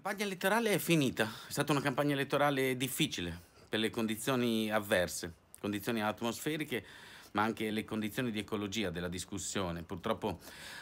La campagna elettorale è finita, è stata una campagna elettorale difficile per le condizioni avverse, condizioni atmosferiche ma anche le condizioni di ecologia della discussione. Purtroppo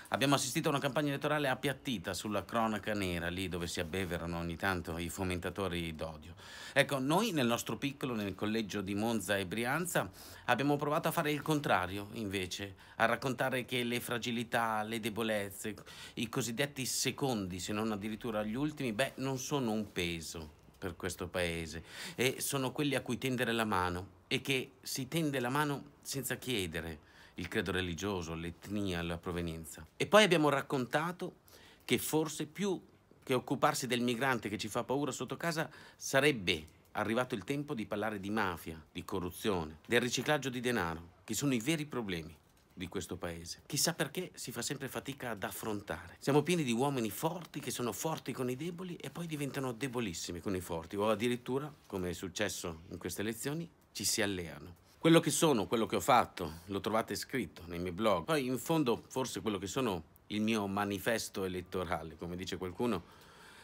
abbiamo assistito a una campagna elettorale appiattita sulla cronaca nera, lì dove si abbeverano ogni tanto i fomentatori d'odio. Ecco, noi nel nostro piccolo, nel collegio di Monza e Brianza, abbiamo provato a fare il contrario, invece, a raccontare che le fragilità, le debolezze, i cosiddetti secondi, se non addirittura gli ultimi, beh, non sono un peso per questo paese e sono quelli a cui tendere la mano e che si tende la mano senza chiedere il credo religioso, l'etnia, la provenienza. E poi abbiamo raccontato che forse più che occuparsi del migrante che ci fa paura sotto casa sarebbe arrivato il tempo di parlare di mafia, di corruzione, del riciclaggio di denaro, che sono i veri problemi di questo paese. Chissà perché si fa sempre fatica ad affrontare. Siamo pieni di uomini forti che sono forti con i deboli e poi diventano debolissimi con i forti o addirittura, come è successo in queste elezioni, ci si alleano. Quello che sono, quello che ho fatto, lo trovate scritto nei miei blog. Poi in fondo forse quello che sono il mio manifesto elettorale, come dice qualcuno,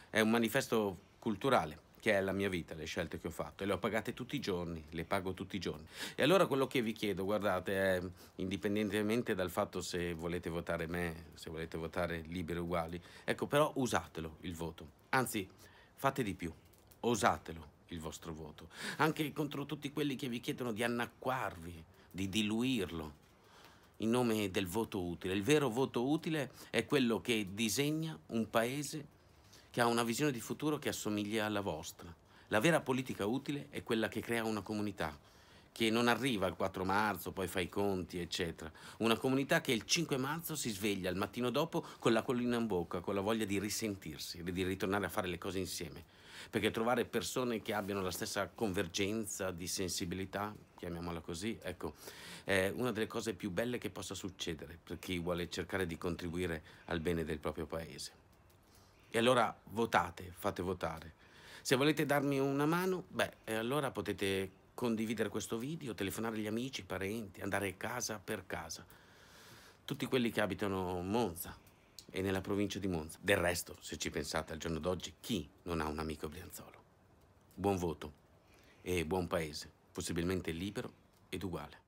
è un manifesto culturale che è la mia vita, le scelte che ho fatto e le ho pagate tutti i giorni, le pago tutti i giorni. E allora quello che vi chiedo, guardate, è, indipendentemente dal fatto se volete votare me, se volete votare liberi uguali, ecco però usatelo il voto, anzi fate di più, osatelo il vostro voto, anche contro tutti quelli che vi chiedono di annacquarvi, di diluirlo in nome del voto utile. Il vero voto utile è quello che disegna un paese che ha una visione di futuro che assomiglia alla vostra. La vera politica utile è quella che crea una comunità, che non arriva il 4 marzo, poi fa i conti, eccetera. Una comunità che il 5 marzo si sveglia il mattino dopo con la collina in bocca, con la voglia di risentirsi, di ritornare a fare le cose insieme. Perché trovare persone che abbiano la stessa convergenza di sensibilità, chiamiamola così, ecco, è una delle cose più belle che possa succedere per chi vuole cercare di contribuire al bene del proprio paese. E allora votate, fate votare. Se volete darmi una mano, beh, allora potete condividere questo video, telefonare gli amici, i parenti, andare casa per casa. Tutti quelli che abitano Monza e nella provincia di Monza. Del resto, se ci pensate al giorno d'oggi, chi non ha un amico Brianzolo? Buon voto e buon paese, possibilmente libero ed uguale.